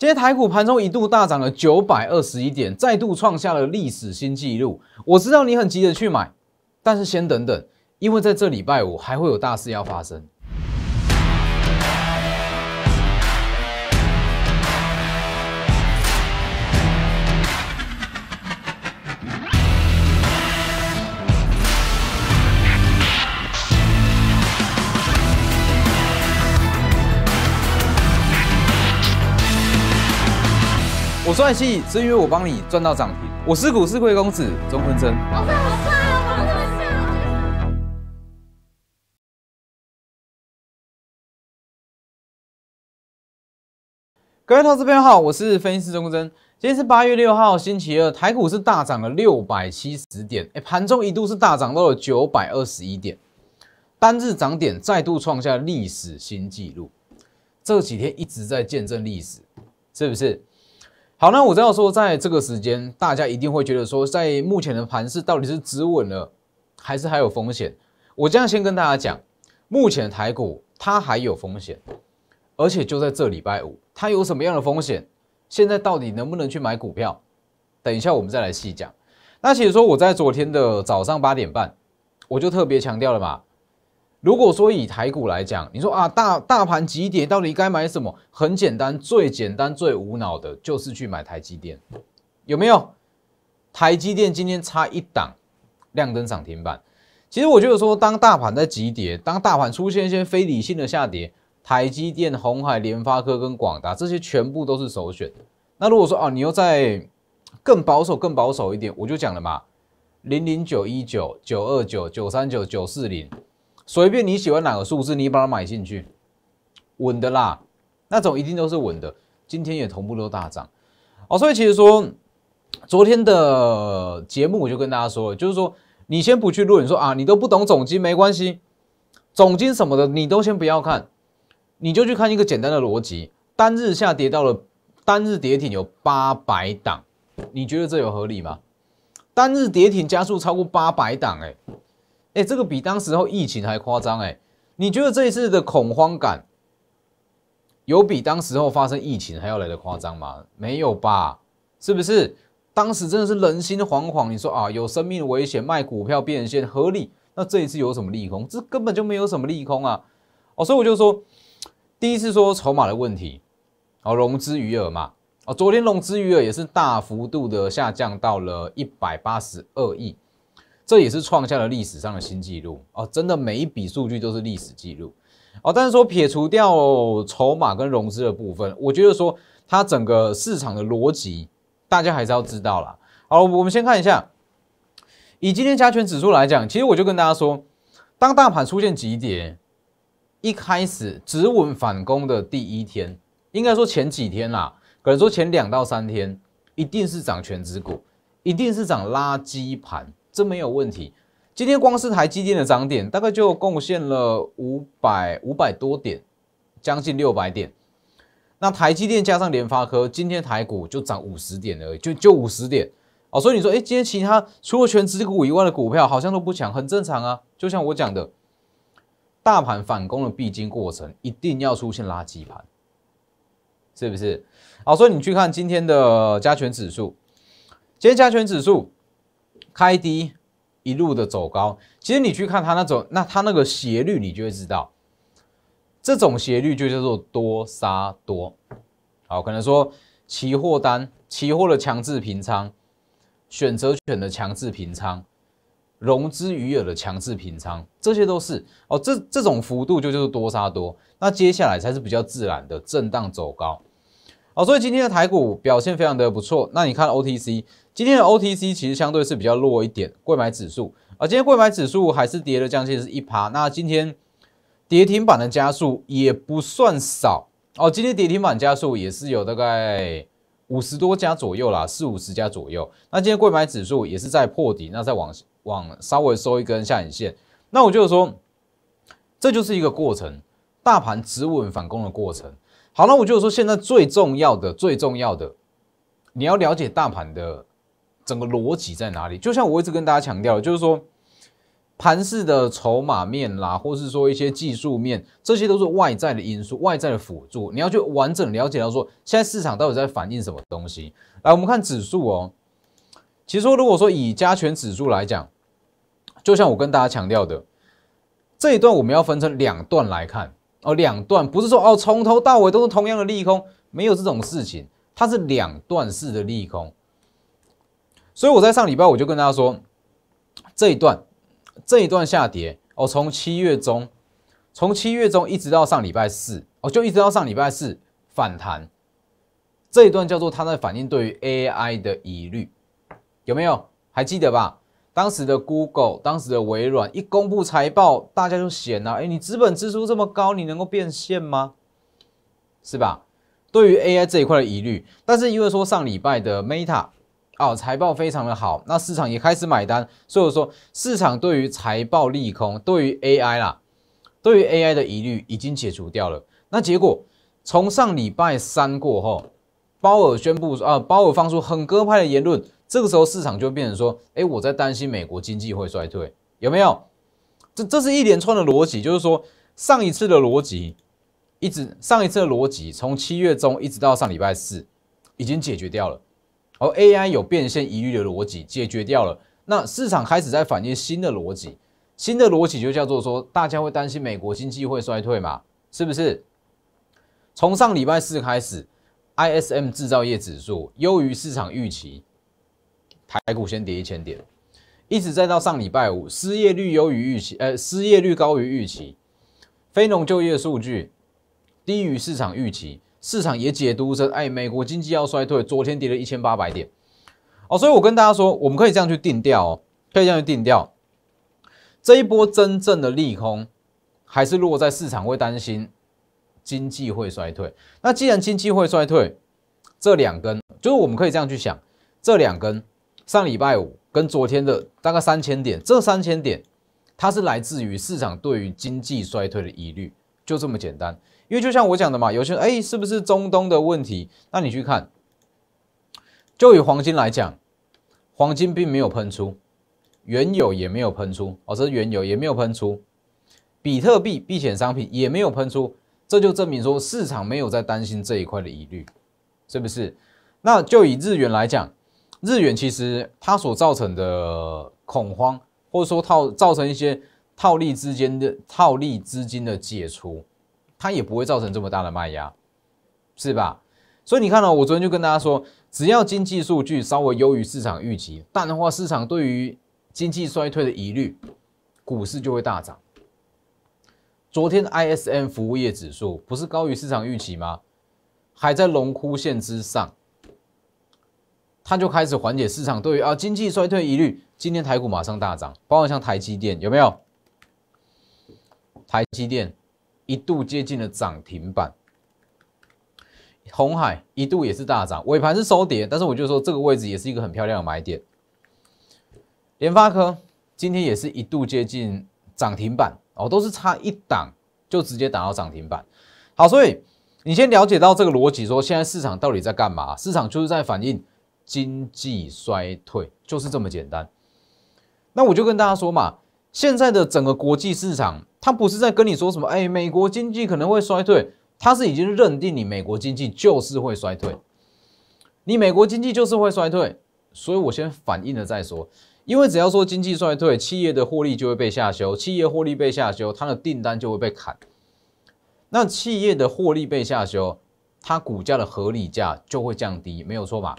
今天台股盘中一度大涨了九百二十一点，再度创下了历史新纪录。我知道你很急着去买，但是先等等，因为在这礼拜五还会有大事要发生。我算气是因为我帮你赚到涨停。我是股市贵公子钟坤真。好帅，好帅，好帅！各位投资朋友好，我是分析师钟坤真。今天是八月六号，星期二，台股是大涨了六百七十点，哎，盘中一度是大涨到了九百二十一点，单日涨点再度创下历史新纪录。这几天一直在见证历史，是不是？好，那我知道说，在这个时间，大家一定会觉得说，在目前的盘市到底是止稳了，还是还有风险？我这样先跟大家讲，目前台股它还有风险，而且就在这礼拜五，它有什么样的风险？现在到底能不能去买股票？等一下我们再来细讲。那其实说我在昨天的早上八点半，我就特别强调了嘛。如果说以台股来讲，你说啊，大大盘急跌，到底该买什么？很简单，最简单、最无脑的，就是去买台积电，有没有？台积电今天差一档，亮灯涨停板。其实我觉得说，当大盘在急跌，当大盘出现一些非理性的下跌，台积电、红海、联发科跟广达这些全部都是首选那如果说啊，你又在更保守、更保守一点，我就讲了嘛，零零九一九、九二九、九三九、九四零。随便你喜欢哪个数字，你把它买进去，稳的啦，那种一定都是稳的。今天也同步都大涨，哦，所以其实说昨天的节目我就跟大家说，就是说你先不去论，说啊，你都不懂总金没关系，总金什么的你都先不要看，你就去看一个简单的逻辑，单日下跌到了单日跌停有八百档，你觉得这有合理吗？单日跌停加速超过八百档，哎。哎，这个比当时候疫情还夸张哎！你觉得这一次的恐慌感，有比当时候发生疫情还要来的夸张吗？没有吧？是不是？当时真的是人心惶惶。你说啊，有生命危险，卖股票变现合理？那这一次有什么利空？这根本就没有什么利空啊！哦，所以我就说，第一次说筹码的问题，哦，融资余额嘛，哦，昨天融资余额也是大幅度的下降到了一百八十二亿。这也是创下了历史上的新纪录哦！真的每一笔数据都是历史记录哦。但是说撇除掉筹码跟融资的部分，我觉得说它整个市场的逻辑大家还是要知道啦。好，我们先看一下，以今天加权指数来讲，其实我就跟大家说，当大盘出现急跌，一开始止稳反攻的第一天，应该说前几天啦，可能说前两到三天，一定是涨全指股，一定是涨垃圾盘。这没有问题。今天光是台积电的涨点，大概就贡献了五百五百多点，将近六百点。那台积电加上联发科，今天台股就涨五十点而已，就就五十点。哦，所以你说，哎，今天其他除了全指股以外的股票，好像都不强，很正常啊。就像我讲的，大盘反攻的必经过程，一定要出现垃圾盘，是不是？哦，所以你去看今天的加权指数，今天加权指数。开低一路的走高，其实你去看它那种，那它那个斜率，你就会知道，这种斜率就叫做多杀多。好，可能说期货单、期货的强制平仓、选择权的强制平仓、融资余额的强制平仓，这些都是哦，这这种幅度就叫做多杀多。那接下来才是比较自然的震荡走高。好，所以今天的台股表现非常的不错。那你看 OTC。今天的 OTC 其实相对是比较弱一点，贵买指数，而今天贵买指数还是跌了将近是一趴。那今天跌停板的家数也不算少哦，今天跌停板家数也是有大概五十多家左右啦，四五十家左右。那今天贵买指数也是在破底，那再往往稍微收一根下影线。那我就是说，这就是一个过程，大盘止稳反攻的过程。好了，我就是说，现在最重要的、最重要的，你要了解大盘的。整个逻辑在哪里？就像我一直跟大家强调的，就是说盘式的筹码面啦，或是说一些技术面，这些都是外在的因素、外在的辅助，你要去完整了解到说现在市场到底在反映什么东西。来，我们看指数哦。其实说如果说以加权指数来讲，就像我跟大家强调的这一段，我们要分成两段来看哦。两段不是说哦从头到尾都是同样的利空，没有这种事情，它是两段式的利空。所以我在上礼拜我就跟大家说，这一段，这一段下跌哦，从七月中，从七月中一直到上礼拜四，哦，就一直到上礼拜四反弹，这一段叫做它在反映对于 AI 的疑虑，有没有？还记得吧？当时的 Google，当时的微软一公布财报，大家就嫌呐，哎，你资本支出这么高，你能够变现吗？是吧？对于 AI 这一块的疑虑，但是因为说上礼拜的 Meta。哦，财报非常的好，那市场也开始买单，所以说市场对于财报利空，对于 AI 啦，对于 AI 的疑虑已经解除掉了。那结果从上礼拜三过后，鲍尔宣布啊，鲍尔放出很鸽派的言论，这个时候市场就变成说，哎，我在担心美国经济会衰退，有没有？这这是一连串的逻辑，就是说上一次的逻辑，一直上一次的逻辑从七月中一直到上礼拜四，已经解决掉了。而 AI 有变现疑虑的逻辑解决掉了，那市场开始在反映新的逻辑，新的逻辑就叫做说，大家会担心美国经济会衰退嘛？是不是？从上礼拜四开始，ISM 制造业指数优于市场预期，台股先跌一千点，一直再到上礼拜五，失业率优于预期，呃，失业率高于预期，非农就业数据低于市场预期。市场也解读成，哎，美国经济要衰退，昨天跌了一千八百点，哦，所以我跟大家说，我们可以这样去定调哦，可以这样去定调。这一波真正的利空，还是落在市场会担心经济会衰退。那既然经济会衰退，这两根就是我们可以这样去想，这两根上礼拜五跟昨天的大概三千点，这三千点，它是来自于市场对于经济衰退的疑虑，就这么简单。因为就像我讲的嘛，有些人哎，是不是中东的问题？那你去看，就以黄金来讲，黄金并没有喷出，原油也没有喷出哦，这是原油也没有喷出，比特币避险商品也没有喷出，这就证明说市场没有在担心这一块的疑虑，是不是？那就以日元来讲，日元其实它所造成的恐慌，或者说套造成一些套利之间的套利资金的解除。它也不会造成这么大的卖压，是吧？所以你看到我昨天就跟大家说，只要经济数据稍微优于市场预期，淡化市场对于经济衰退的疑虑，股市就会大涨。昨天的 ISM 服务业指数不是高于市场预期吗？还在龙枯线之上，它就开始缓解市场对于啊经济衰退疑虑。今天台股马上大涨，包括像台积电有没有？台积电。一度接近了涨停板，红海一度也是大涨，尾盘是收跌，但是我就说这个位置也是一个很漂亮的买点。联发科今天也是一度接近涨停板哦，都是差一档就直接打到涨停板。好，所以你先了解到这个逻辑，说现在市场到底在干嘛？市场就是在反映经济衰退，就是这么简单。那我就跟大家说嘛，现在的整个国际市场。他不是在跟你说什么？哎，美国经济可能会衰退。他是已经认定你美国经济就是会衰退，你美国经济就是会衰退，所以我先反应了再说。因为只要说经济衰退，企业的获利就会被下修，企业获利被下修，它的订单就会被砍。那企业的获利被下修，它股价的合理价就会降低，没有错吧？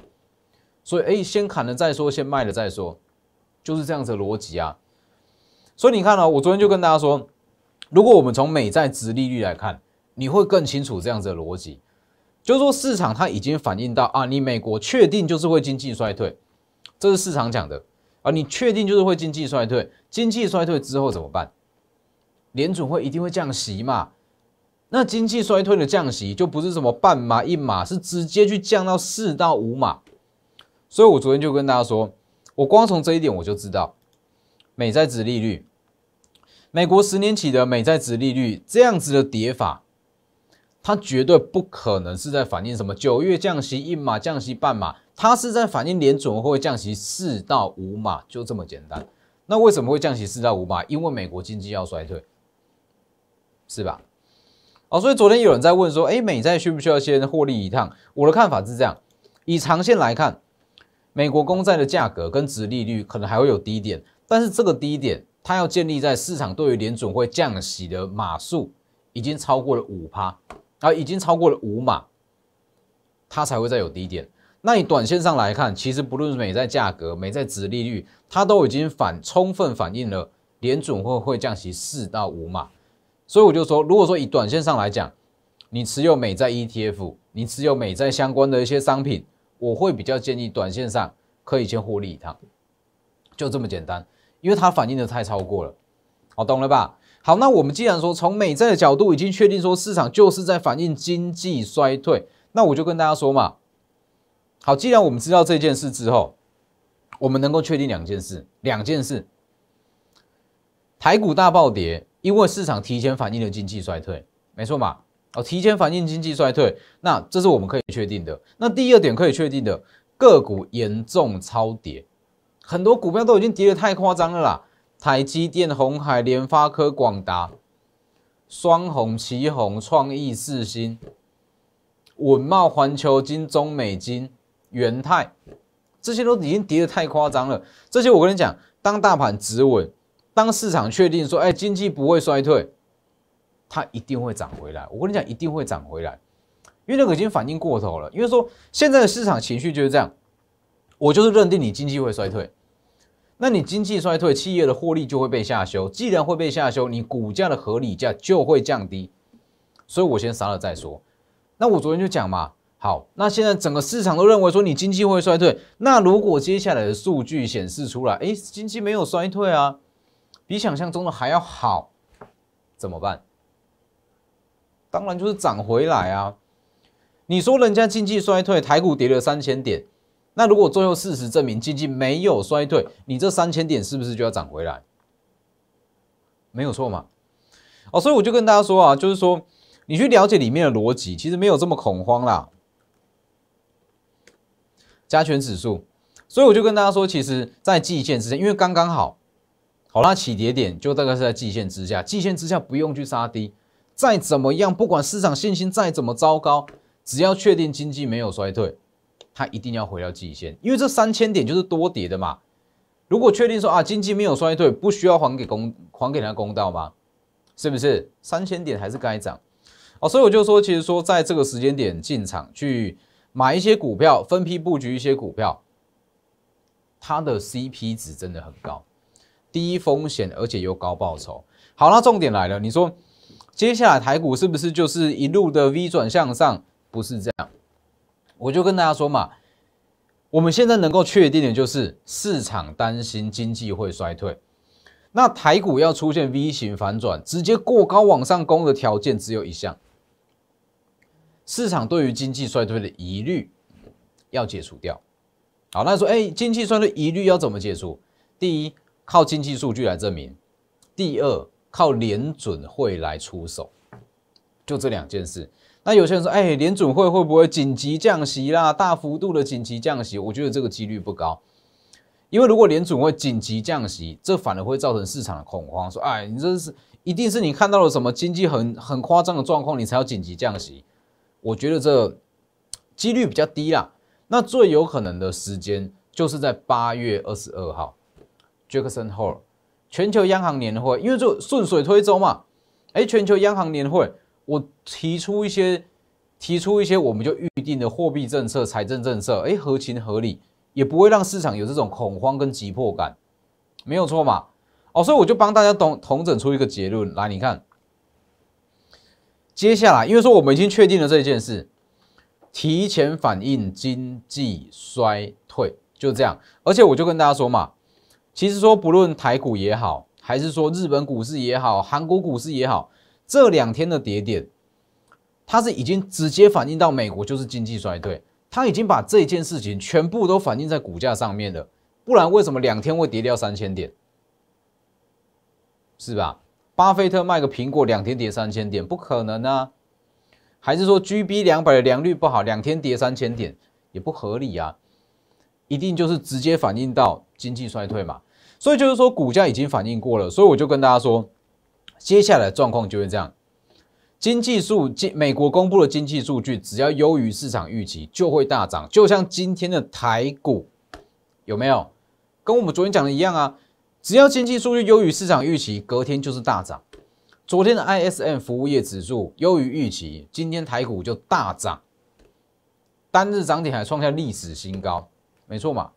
所以，哎，先砍了再说，先卖了再说，就是这样子逻辑啊。所以你看哦，我昨天就跟大家说。如果我们从美债值利率来看，你会更清楚这样子的逻辑，就是说市场它已经反映到啊，你美国确定就是会经济衰退，这是市场讲的啊，你确定就是会经济衰退，经济衰退之后怎么办？联储会一定会降息嘛？那经济衰退的降息就不是什么半码一码，是直接去降到四到五码。所以我昨天就跟大家说，我光从这一点我就知道美债值利率。美国十年期的美债值利率这样子的叠法，它绝对不可能是在反映什么九月降息一码，降息半码，它是在反映联总会降息四到五码，就这么简单。那为什么会降息四到五码？因为美国经济要衰退，是吧？哦，所以昨天有人在问说，哎，美债需不需要先获利一趟？我的看法是这样：以长线来看，美国公债的价格跟值利率可能还会有低点，但是这个低点。它要建立在市场对于联准会降息的码数已经超过了五趴，啊，已经超过了五码，它才会再有低点。那你短线上来看，其实不论是美债价格、美债值利率，它都已经反充分反映了联准会会降息四到五码。所以我就说，如果说以短线上来讲，你持有美债 ETF，你持有美债相关的一些商品，我会比较建议短线上可以先获利一趟，就这么简单。因为它反映的太超过了，好，懂了吧？好，那我们既然说从美债的角度已经确定说市场就是在反映经济衰退，那我就跟大家说嘛，好，既然我们知道这件事之后，我们能够确定两件事，两件事，台股大暴跌，因为市场提前反映了经济衰退，没错嘛？哦，提前反映经济衰退，那这是我们可以确定的。那第二点可以确定的，个股严重超跌。很多股票都已经跌的太夸张了啦，台积电、红海、联发科、广达、双红、奇红、创意、四新、稳茂、环球金、中美金、元泰，这些都已经跌的太夸张了。这些我跟你讲，当大盘止稳，当市场确定说，哎，经济不会衰退，它一定会涨回来。我跟你讲，一定会涨回来，因为那个已经反应过头了。因为说现在的市场情绪就是这样。我就是认定你经济会衰退，那你经济衰退，企业的获利就会被下修。既然会被下修，你股价的合理价就会降低。所以我先杀了再说。那我昨天就讲嘛，好，那现在整个市场都认为说你经济会衰退。那如果接下来的数据显示出来，哎，经济没有衰退啊，比想象中的还要好，怎么办？当然就是涨回来啊。你说人家经济衰退，台股跌了三千点。那如果最后事实证明经济没有衰退，你这三千点是不是就要涨回来？没有错嘛？哦，所以我就跟大家说啊，就是说你去了解里面的逻辑，其实没有这么恐慌啦。加权指数，所以我就跟大家说，其实，在季线之下，因为刚刚好，好啦，起跌点就大概是在季线之下，季线之下不用去杀低，再怎么样，不管市场信心再怎么糟糕，只要确定经济没有衰退。它一定要回到极限，因为这三千点就是多跌的嘛。如果确定说啊，经济没有衰退，不需要还给公还给人家公道吗？是不是三千点还是该涨？哦，所以我就说，其实说在这个时间点进场去买一些股票，分批布局一些股票，它的 CP 值真的很高，低风险而且又高报酬。好那重点来了，你说接下来台股是不是就是一路的 V 转向上？不是这样。我就跟大家说嘛，我们现在能够确定的就是市场担心经济会衰退，那台股要出现 V 型反转，直接过高往上攻的条件只有一项，市场对于经济衰退的疑虑要解除掉。好，那说，哎，经济衰退疑虑要怎么解除？第一，靠经济数据来证明；第二，靠联准会来出手，就这两件事。那有些人说，哎，联准会会不会紧急降息啦？大幅度的紧急降息，我觉得这个几率不高，因为如果联准会紧急降息，这反而会造成市场的恐慌，说，哎，你这是一定是你看到了什么经济很很夸张的状况，你才要紧急降息？我觉得这几率比较低啦。那最有可能的时间就是在八月二十二号，Jackson h o l e 全球央行年会，因为就顺水推舟嘛，哎，全球央行年会。我提出一些，提出一些，我们就预定的货币政策、财政政策，哎，合情合理，也不会让市场有这种恐慌跟急迫感，没有错嘛。哦，所以我就帮大家统统整出一个结论来，你看，接下来，因为说我们已经确定了这件事，提前反映经济衰退，就这样。而且我就跟大家说嘛，其实说不论台股也好，还是说日本股市也好，韩国股市也好。这两天的跌点，它是已经直接反映到美国就是经济衰退，它已经把这件事情全部都反映在股价上面了，不然为什么两天会跌掉三千点？是吧？巴菲特卖个苹果两天跌三千点不可能啊，还是说 G B 两百的良率不好，两天跌三千点也不合理啊，一定就是直接反映到经济衰退嘛，所以就是说股价已经反映过了，所以我就跟大家说。接下来状况就会这样，经济数，据，美国公布的经济数据只要优于市场预期，就会大涨。就像今天的台股，有没有？跟我们昨天讲的一样啊，只要经济数据优于市场预期，隔天就是大涨。昨天的 ISM 服务业指数优于预期，今天台股就大涨，单日涨点还创下历史新高，没错嘛？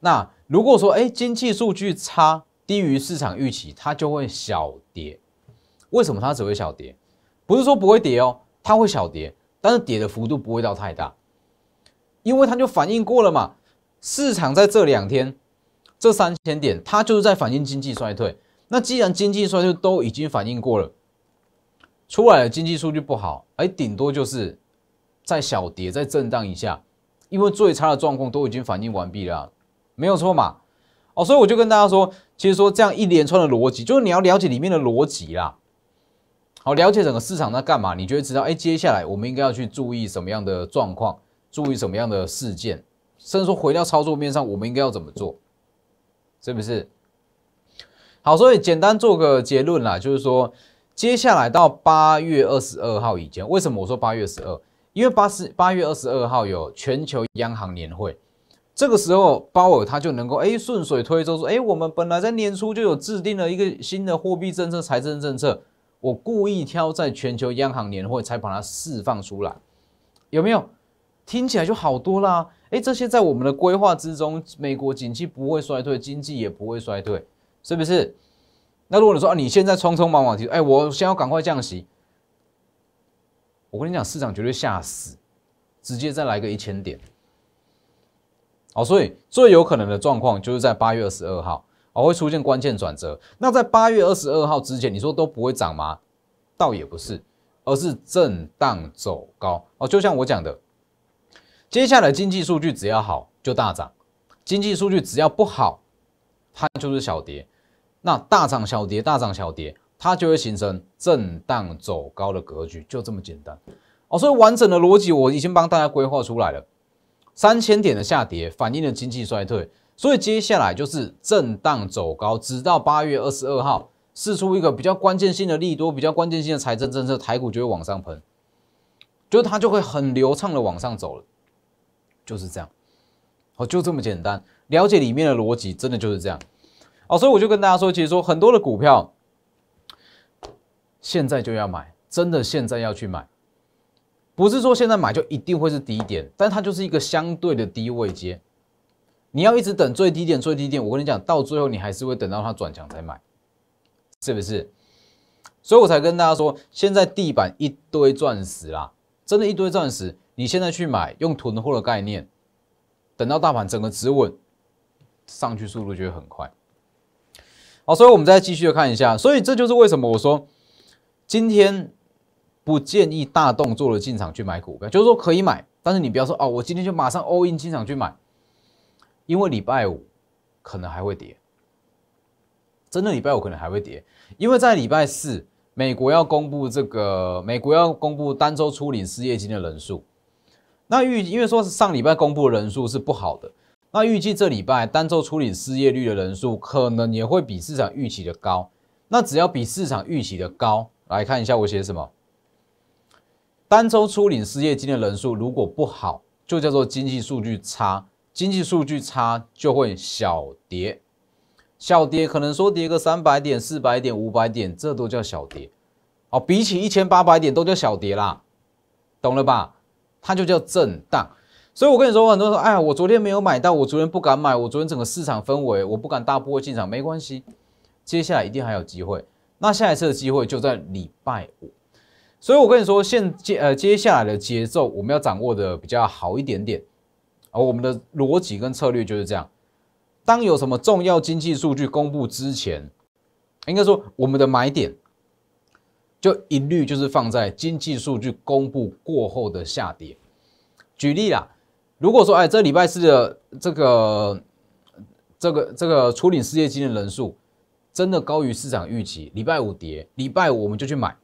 那如果说，哎，经济数据差。低于市场预期，它就会小跌。为什么它只会小跌？不是说不会跌哦，它会小跌，但是跌的幅度不会到太大，因为它就反应过了嘛。市场在这两天，这三千点，它就是在反映经济衰退。那既然经济衰退都已经反应过了，出来的经济数据不好，哎，顶多就是在小跌，在震荡一下，因为最差的状况都已经反应完毕了，没有错嘛。哦，所以我就跟大家说。其实说这样一连串的逻辑，就是你要了解里面的逻辑啦。好，了解整个市场在干嘛，你就会知道，哎，接下来我们应该要去注意什么样的状况，注意什么样的事件，甚至说回到操作面上，我们应该要怎么做，是不是？好，所以简单做个结论啦，就是说，接下来到八月二十二号以前，为什么我说八月十二？因为八十八月二十二号有全球央行年会。这个时候，鲍尔他就能够哎顺水推舟说，哎，我们本来在年初就有制定了一个新的货币政策、财政政策，我故意挑在全球央行年会才把它释放出来，有没有？听起来就好多啦。哎，这些在我们的规划之中，美国景气不会衰退，经济也不会衰退，是不是？那如果你说啊，你现在匆匆忙忙提，哎，我先要赶快降息，我跟你讲，市场绝对吓死，直接再来个一千点。哦，所以最有可能的状况就是在八月二十二号，哦会出现关键转折。那在八月二十二号之前，你说都不会涨吗？倒也不是，而是震荡走高。哦，就像我讲的，接下来经济数据只要好就大涨，经济数据只要不好，它就是小跌。那大涨小跌，大涨小跌，它就会形成震荡走高的格局，就这么简单。哦，所以完整的逻辑我已经帮大家规划出来了。三千点的下跌反映了经济衰退，所以接下来就是震荡走高，直到八月二十二号试出一个比较关键性的利多，比较关键性的财政政策，台股就会往上喷，就它就会很流畅的往上走了，就是这样，哦，就这么简单，了解里面的逻辑，真的就是这样，哦，所以我就跟大家说，其实说很多的股票现在就要买，真的现在要去买。不是说现在买就一定会是低点，但它就是一个相对的低位接。你要一直等最低点，最低点，我跟你讲，到最后你还是会等到它转强才买，是不是？所以我才跟大家说，现在地板一堆钻石啦，真的一堆钻石，你现在去买，用囤货的概念，等到大盘整个止稳，上去速度就会很快。好，所以我们再继续的看一下，所以这就是为什么我说今天。不建议大动作的进场去买股票，就是说可以买，但是你不要说哦，我今天就马上 all in 进场去买，因为礼拜五可能还会跌，真的礼拜五可能还会跌，因为在礼拜四美国要公布这个美国要公布单周处理失业金的人数，那预因为说是上礼拜公布的人数是不好的，那预计这礼拜单周处理失业率的人数可能也会比市场预期的高，那只要比市场预期的高，来看一下我写什么。单周出领失业金的人数如果不好，就叫做经济数据差。经济数据差就会小跌，小跌可能说跌个三百点、四百点、五百点，这都叫小跌。哦，比起一千八百点都叫小跌啦，懂了吧？它就叫震荡。所以我跟你说，很多人说：“哎呀，我昨天没有买到，我昨天不敢买，我昨天整个市场氛围，我不敢大波进场。”没关系，接下来一定还有机会。那下一次的机会就在礼拜五。所以，我跟你说，现接呃接下来的节奏，我们要掌握的比较好一点点，而我们的逻辑跟策略就是这样：当有什么重要经济数据公布之前，应该说我们的买点就一律就是放在经济数据公布过后的下跌。举例啊，如果说哎，这礼拜四的这个这个这个处理失业金的人数真的高于市场预期，礼拜五跌，礼拜五我们就去买。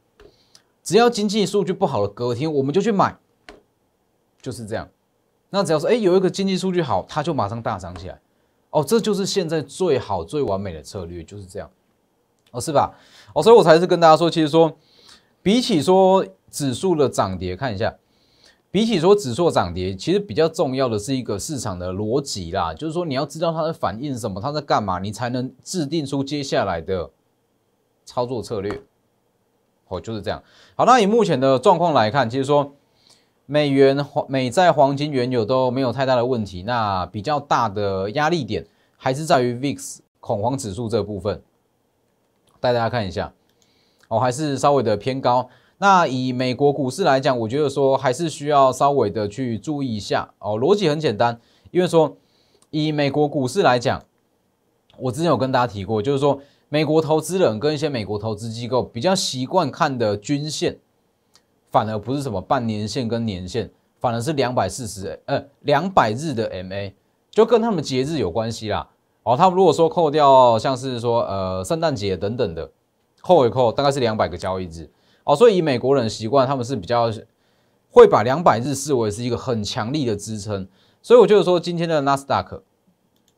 只要经济数据不好的隔天，我们就去买，就是这样。那只要说，哎，有一个经济数据好，它就马上大涨起来。哦，这就是现在最好最完美的策略，就是这样。哦，是吧？哦，所以我才是跟大家说，其实说，比起说指数的涨跌，看一下，比起说指数涨跌，其实比较重要的是一个市场的逻辑啦，就是说你要知道它在反映什么，它在干嘛，你才能制定出接下来的操作策略。哦，就是这样。好，那以目前的状况来看，其实说美元、美债、黄金、原油都没有太大的问题。那比较大的压力点还是在于 VIX 恐慌指数这部分。带大家看一下，哦，还是稍微的偏高。那以美国股市来讲，我觉得说还是需要稍微的去注意一下。哦，逻辑很简单，因为说以美国股市来讲，我之前有跟大家提过，就是说。美国投资人跟一些美国投资机构比较习惯看的均线，反而不是什么半年线跟年线，反而是两百四十呃两百日的 MA，就跟他们节日有关系啦。哦，他们如果说扣掉像是说呃圣诞节等等的，扣一扣大概是两百个交易日。哦，所以以美国人习惯，他们是比较会把两百日视为是一个很强力的支撑。所以我就说今天的纳斯达克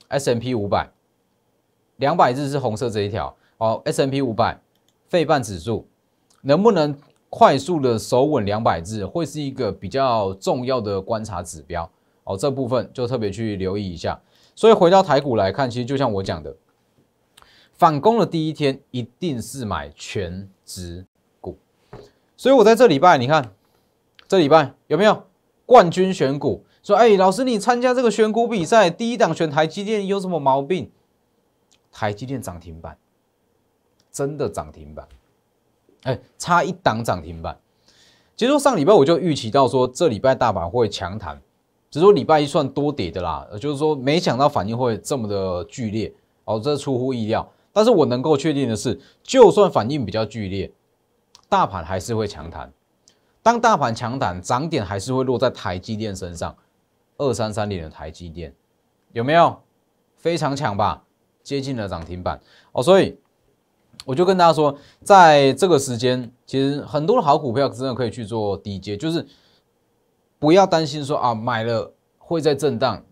S M P 五百。两百日是红色这一条哦，S M P 五百费半指数能不能快速的守稳两百日，会是一个比较重要的观察指标哦。这部分就特别去留意一下。所以回到台股来看，其实就像我讲的，反攻的第一天一定是买全值股。所以我在这礼拜，你看这礼拜有没有冠军选股？说，哎，老师你参加这个选股比赛，第一档选台积电有什么毛病？台积电涨停板，真的涨停板，哎，差一档涨停板。其实上礼拜我就预期到说这礼拜大盘会强弹，只是说礼拜一算多跌的啦，就是说没想到反应会这么的剧烈，哦，这出乎意料。但是我能够确定的是，就算反应比较剧烈，大盘还是会强弹。当大盘强弹，涨点还是会落在台积电身上，二三三零的台积电，有没有？非常强吧。接近了涨停板哦，所以我就跟大家说，在这个时间，其实很多的好股票真的可以去做低接，就是不要担心说啊买了会在震荡，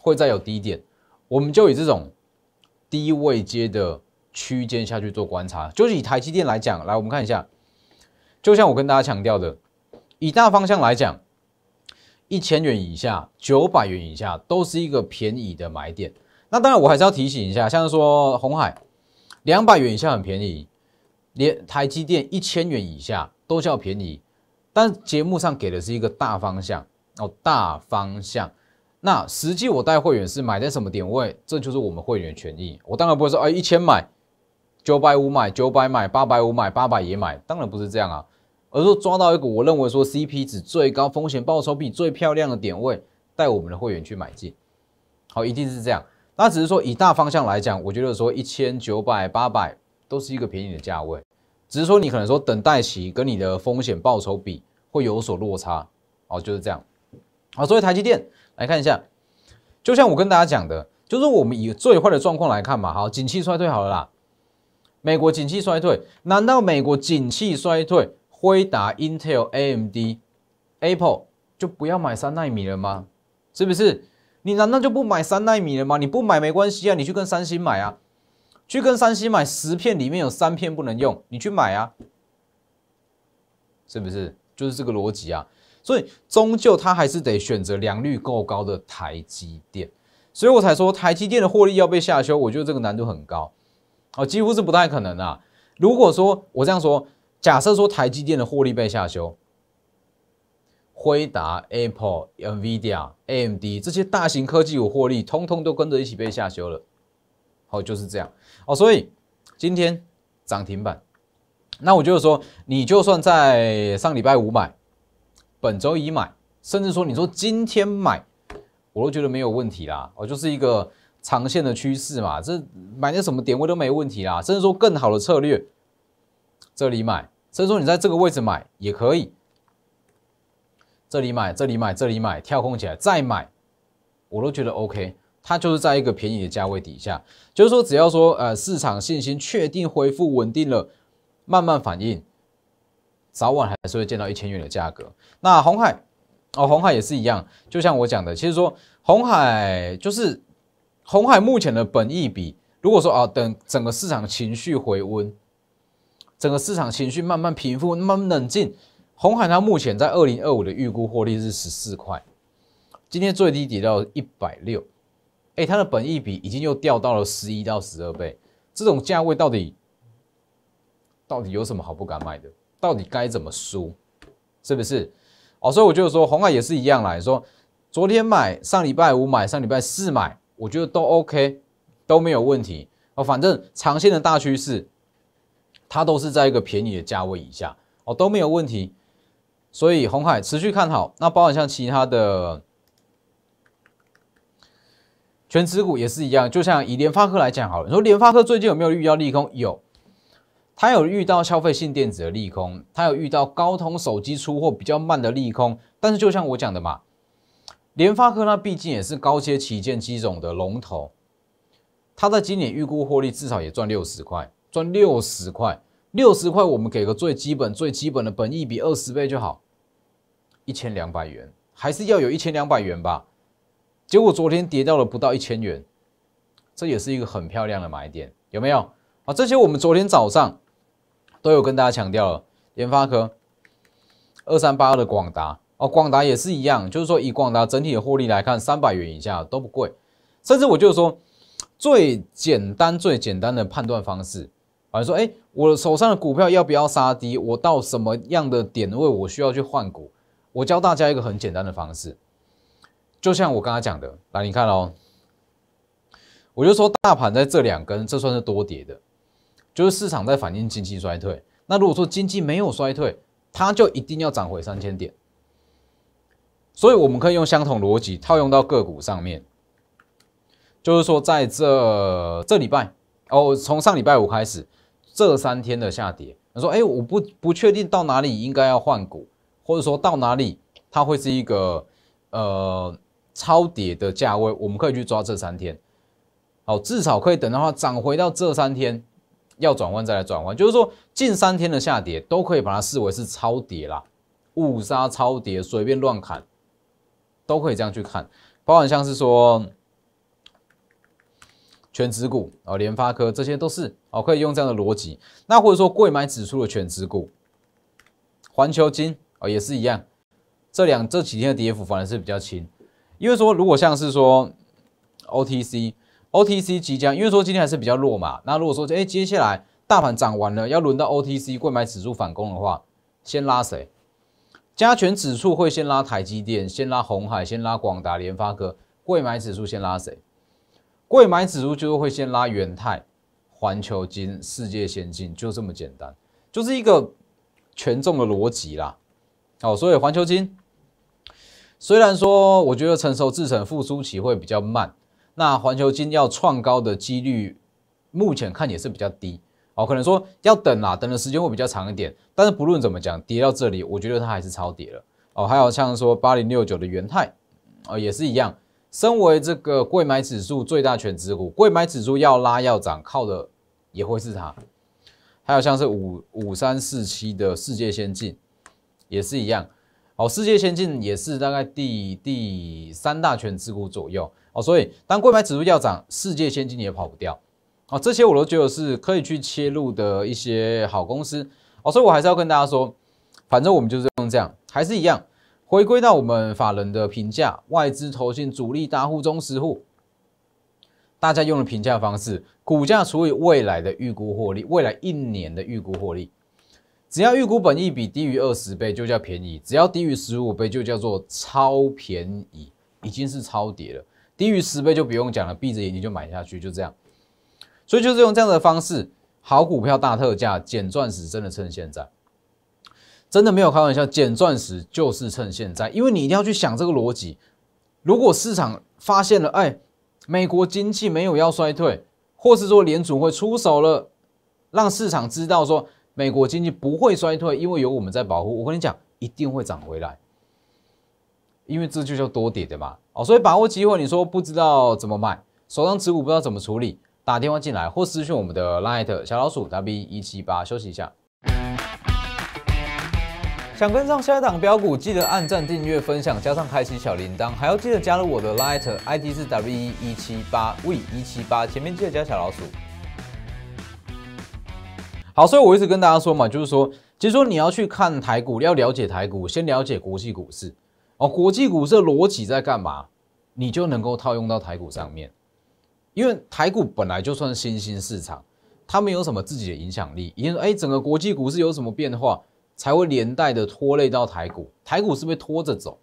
会再有低点，我们就以这种低位接的区间下去做观察。就是以台积电来讲，来我们看一下，就像我跟大家强调的，以大方向来讲，一千元以下、九百元以下都是一个便宜的买点。那当然，我还是要提醒一下，像是说红海两百元以下很便宜，连台积电一千元以下都叫便宜。但节目上给的是一个大方向哦，大方向。那实际我带会员是买在什么点位？这就是我们会员权益。我当然不会说，哎，一千买，九百五买，九百买，八百五买，八百也买，当然不是这样啊。而是抓到一个我认为说 CP 值最高、风险报酬比最漂亮的点位，带我们的会员去买进。好，一定是这样。那只是说以大方向来讲，我觉得说一千九百八百都是一个便宜的价位，只是说你可能说等待期跟你的风险报酬比会有所落差哦，就是这样。好，作为台积电来看一下，就像我跟大家讲的，就是我们以最坏的状况来看嘛，好，景气衰退好了啦，美国景气衰退，难道美国景气衰退，回达、Intel、AMD、Apple 就不要买三纳米了吗？是不是？你难道就不买三纳米了吗？你不买没关系啊，你去跟三星买啊，去跟三星买十片，里面有三片不能用，你去买啊，是不是？就是这个逻辑啊，所以终究他还是得选择良率够高的台积电，所以我才说台积电的获利要被下修，我觉得这个难度很高，哦，几乎是不太可能啊。如果说我这样说，假设说台积电的获利被下修。辉达、Apple、NVIDIA、AMD 这些大型科技股获利，通通都跟着一起被下修了。好，就是这样。哦，所以今天涨停板，那我就是说，你就算在上礼拜五买，本周一买，甚至说你说今天买，我都觉得没有问题啦。哦，就是一个长线的趋势嘛，这买在什么点位都没问题啦。甚至说更好的策略，这里买，甚至说你在这个位置买也可以。这里买，这里买，这里买，跳空起来再买，我都觉得 OK。它就是在一个便宜的价位底下，就是说只要说呃市场信心确定恢复稳定了，慢慢反应，早晚还是会见到一千元的价格。那红海哦，红海也是一样，就像我讲的，其实说红海就是红海目前的本意比，如果说啊等整个市场情绪回温，整个市场情绪慢慢平复，慢慢冷静。红海它目前在二零二五的预估获利是十四块，今天最低跌到一百六，哎，它的本益比已经又掉到了十一到十二倍，这种价位到底到底有什么好不敢买的？到底该怎么输？是不是？哦，所以我就说红海也是一样啦。说昨天买，上礼拜五买，上礼拜四买，我觉得都 OK，都没有问题哦。反正长线的大趋势，它都是在一个便宜的价位以下哦，都没有问题。所以红海持续看好，那包含像其他的全持股也是一样，就像以联发科来讲，好，你说联发科最近有没有遇到利空？有，它有遇到消费性电子的利空，它有遇到高通手机出货比较慢的利空。但是就像我讲的嘛，联发科那毕竟也是高阶旗舰机种的龙头，它在今年预估获利至少也赚六十块，赚六十块，六十块我们给个最基本最基本的本一比二十倍就好。一千两百元还是要有一千两百元吧，结果昨天跌到了不到一千元，这也是一个很漂亮的买点，有没有？啊，这些我们昨天早上都有跟大家强调了。研发科二三八二的广达哦，广达也是一样，就是说以广达整体的获利来看，三百元以下都不贵，甚至我就是说最简单最简单的判断方式，啊，说哎，我手上的股票要不要杀低？我到什么样的点位我需要去换股？我教大家一个很简单的方式，就像我刚刚讲的，来你看哦，我就说大盘在这两根，这算是多跌的，就是市场在反映经济衰退。那如果说经济没有衰退，它就一定要涨回三千点。所以我们可以用相同逻辑套用到个股上面，就是说在这这礼拜哦，从上礼拜五开始，这三天的下跌，他说：“哎，我不不确定到哪里应该要换股。”或者说到哪里，它会是一个呃超跌的价位，我们可以去抓这三天，好，至少可以等到它涨回到这三天，要转弯再来转弯，就是说近三天的下跌都可以把它视为是超跌啦，误杀超跌，随便乱砍都可以这样去看，包含像是说全指股啊，联发科这些都是哦，可以用这样的逻辑，那或者说贵买指数的全指股，环球金。哦，也是一样，这两这几天的跌幅反而是比较轻，因为说如果像是说 O T C O T C 即将，因为说今天还是比较弱嘛，那如果说哎接下来大盘涨完了，要轮到 O T C 贵买指数反攻的话，先拉谁？加权指数会先拉台积电，先拉红海，先拉广达、联发科。贵买指数先拉谁？贵买指数就会先拉元泰、环球金、世界先进，就这么简单，就是一个权重的逻辑啦。哦，所以环球金虽然说，我觉得成熟制成复苏期会比较慢，那环球金要创高的几率，目前看也是比较低。哦，可能说要等啊，等的时间会比较长一点。但是不论怎么讲，跌到这里，我觉得它还是超跌了。哦，还有像说八零六九的元泰，哦，也是一样。身为这个贵买指数最大权值股，贵买指数要拉要涨，靠的也会是它。还有像是五五三四七的世界先进。也是一样，哦，世界先进也是大概第第三大权重股左右，哦，所以当贵买指数要涨，世界先进也跑不掉，哦，这些我都觉得是可以去切入的一些好公司，哦，所以我还是要跟大家说，反正我们就是用这样，还是一样，回归到我们法人的评价，外资、投信、主力大户、中实户，大家用的评价方式，股价除以未来的预估获利，未来一年的预估获利。只要预估本益比低于二十倍就叫便宜，只要低于十五倍就叫做超便宜，已经是超跌了。低于十倍就不用讲了，闭着眼睛就买下去，就这样。所以就是用这样的方式，好股票大特价捡钻石，真的趁现在，真的没有开玩笑，捡钻石就是趁现在，因为你一定要去想这个逻辑。如果市场发现了，哎，美国经济没有要衰退，或是说联储会出手了，让市场知道说。美国经济不会衰退，因为有我们在保护。我跟你讲，一定会涨回来，因为这就叫多跌的嘛。哦，所以把握机会，你说不知道怎么买，手上持股不知道怎么处理，打电话进来或私讯我们的 Light 小老鼠 W 一七八，休息一下。想跟上下一档标股，记得按赞、订阅、分享，加上开启小铃铛，还要记得加入我的 Light ID 是 W 一七八 V 一七八，前面记得加小老鼠。好，所以我一直跟大家说嘛，就是说，其实说你要去看台股，要了解台股，先了解国际股市哦。国际股市的逻辑在干嘛，你就能够套用到台股上面。因为台股本来就算新兴市场，它没有什么自己的影响力，因为哎，整个国际股市有什么变化，才会连带的拖累到台股，台股是被拖着走。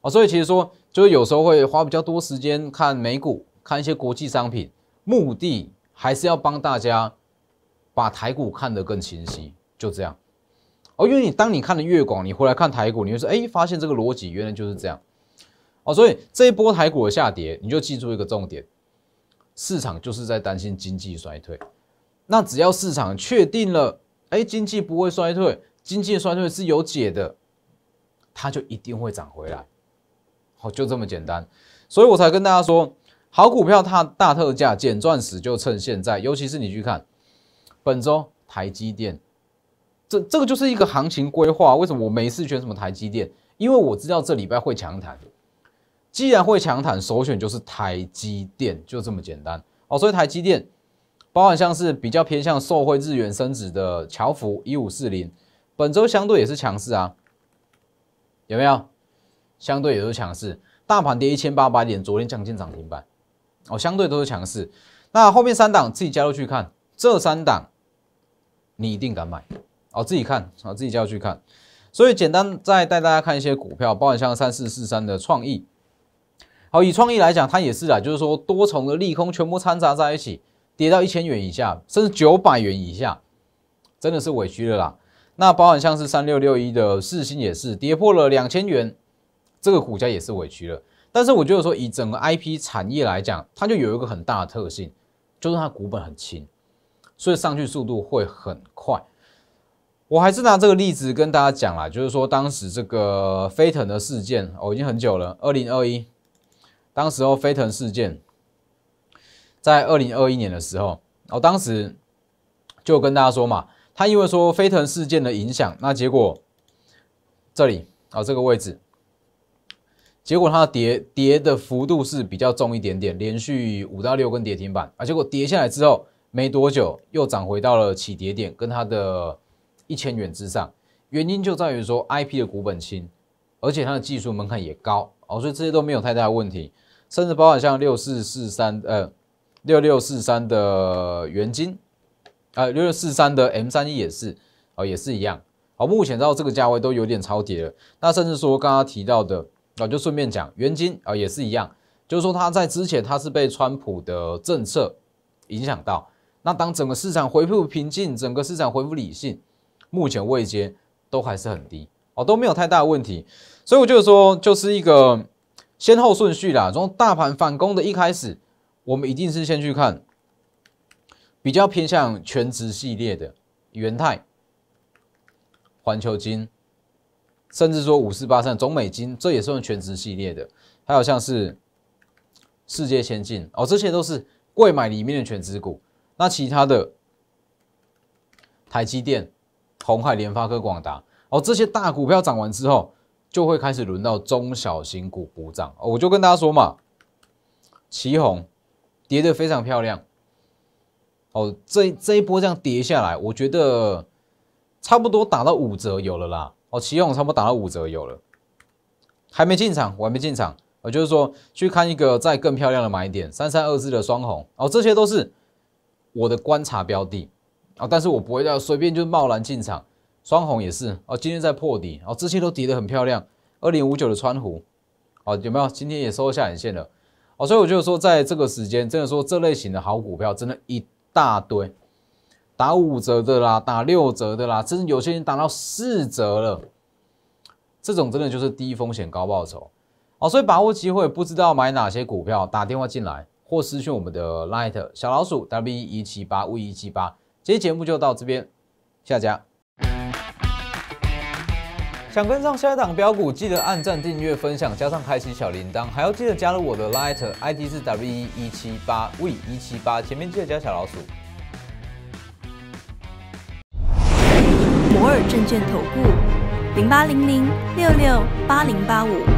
啊，所以其实说，就是有时候会花比较多时间看美股，看一些国际商品，目的还是要帮大家。把台股看得更清晰，就这样哦。因为你当你看的越广，你回来看台股，你会说，哎，发现这个逻辑原来就是这样哦。所以这一波台股的下跌，你就记住一个重点：市场就是在担心经济衰退。那只要市场确定了，哎，经济不会衰退，经济衰退是有解的，它就一定会涨回来。好，就这么简单。所以我才跟大家说，好股票它大特价捡钻石就趁现在，尤其是你去看。本周台积电，这这个就是一个行情规划。为什么我每次选什么台积电？因为我知道这礼拜会强谈。既然会强谈，首选就是台积电，就这么简单哦。所以台积电包含像是比较偏向受惠日元升值的侨福一五四零，本周相对也是强势啊。有没有？相对也是强势，大盘跌一千八百点，昨天将近涨停板哦，相对都是强势。那后面三档自己加入去看。这三档，你一定敢买哦！自己看啊，自己就要去看。所以，简单再带大家看一些股票，包含像三四四三的创意。好，以创意来讲，它也是啊，就是说多重的利空全部掺杂在一起，跌到一千元以下，甚至九百元以下，真的是委屈了啦。那包含像是三六六一的四星也是跌破了两千元，这个股价也是委屈了。但是我觉得说，以整个 IP 产业来讲，它就有一个很大的特性，就是它股本很轻。所以上去速度会很快。我还是拿这个例子跟大家讲啦，就是说当时这个飞腾的事件哦，已经很久了，二零二一，当时候飞腾事件在二零二一年的时候，哦，当时就跟大家说嘛，他因为说飞腾事件的影响，那结果这里啊这个位置，结果它跌跌的幅度是比较重一点点，连续五到六根跌停板啊，结果跌下来之后。没多久又涨回到了起跌点，跟它的一千元之上，原因就在于说 I P 的股本轻，而且它的技术门槛也高哦，所以这些都没有太大的问题。甚至包含像六四四三呃六六四三的元金，呃六六四三的 M 三一也是哦，也是一样。好，目前到这个价位都有点超跌了。那甚至说刚刚提到的啊，就顺便讲元金啊也是一样，就是说它在之前它是被川普的政策影响到。那当整个市场恢复平静，整个市场恢复理性，目前位阶都还是很低哦，都没有太大问题，所以我就说，就是一个先后顺序啦。从大盘反攻的一开始，我们一定是先去看比较偏向全职系列的元泰、环球金，甚至说五四八三、中美金，这也算全职系列的。还有像是世界先进哦，这些都是贵买里面的全职股。那其他的，台积电、红海、联发科、广达，哦，这些大股票涨完之后，就会开始轮到中小型股补涨。我就跟大家说嘛，旗红跌得非常漂亮，哦，这这一波这样跌下来，我觉得差不多打到五折有了啦。哦，旗红差不多打到五折有了，还没进场，我还没进场，我就是说去看一个再更漂亮的买点，三三二四的双红，哦，这些都是。我的观察标的啊，但是我不会要随便就贸然进场。双红也是哦，今天在破底哦，这些都跌得很漂亮。二零五九的川湖，哦，有没有？今天也收下影线了。哦，所以我就说，在这个时间，真的说这类型的好股票，真的一大堆，打五折的啦，打六折的啦，甚至有些人打到四折了。这种真的就是低风险高报酬。哦，所以把握机会，不知道买哪些股票，打电话进来。或私讯我们的 Light 小老鼠 W 一七八 V 一七八，今天节目就到这边，下家。想跟上下一档标股，记得按赞、订阅、分享，加上开启小铃铛，还要记得加入我的 Light I T 是 W 一七八 V 一七八，前面记得加小老鼠。摩尔证券投顾零八零零六六八零八五。